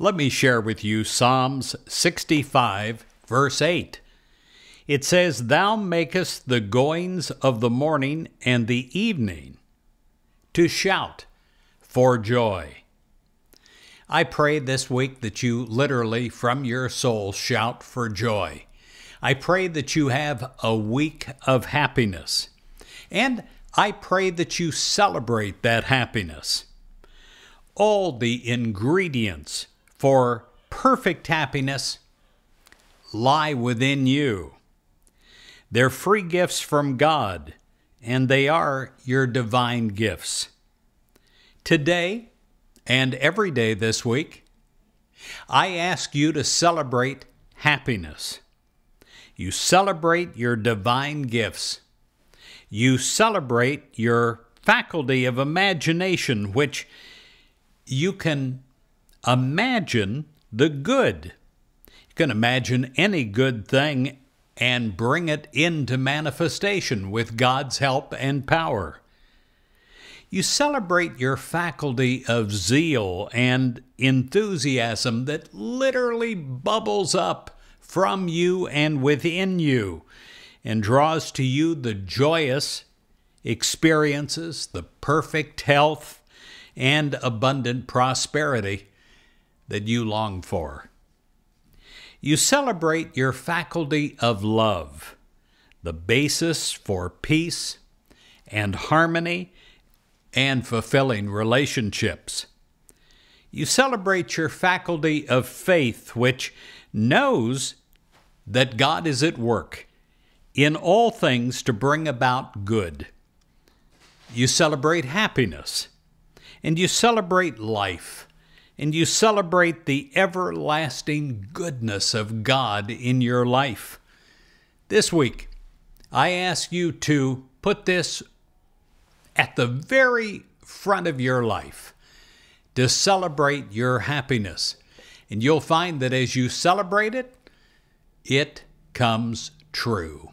Let me share with you Psalms 65, verse 8. It says, Thou makest the goings of the morning and the evening to shout for joy. I pray this week that you literally from your soul shout for joy. I pray that you have a week of happiness. And I pray that you celebrate that happiness. All the ingredients for perfect happiness lie within you. They're free gifts from God, and they are your divine gifts. Today and every day this week, I ask you to celebrate happiness. You celebrate your divine gifts. You celebrate your faculty of imagination, which you can Imagine the good. You can imagine any good thing and bring it into manifestation with God's help and power. You celebrate your faculty of zeal and enthusiasm that literally bubbles up from you and within you and draws to you the joyous experiences, the perfect health, and abundant prosperity that you long for. You celebrate your faculty of love, the basis for peace and harmony and fulfilling relationships. You celebrate your faculty of faith, which knows that God is at work in all things to bring about good. You celebrate happiness and you celebrate life and you celebrate the everlasting goodness of God in your life. This week, I ask you to put this at the very front of your life to celebrate your happiness. And you'll find that as you celebrate it, it comes true.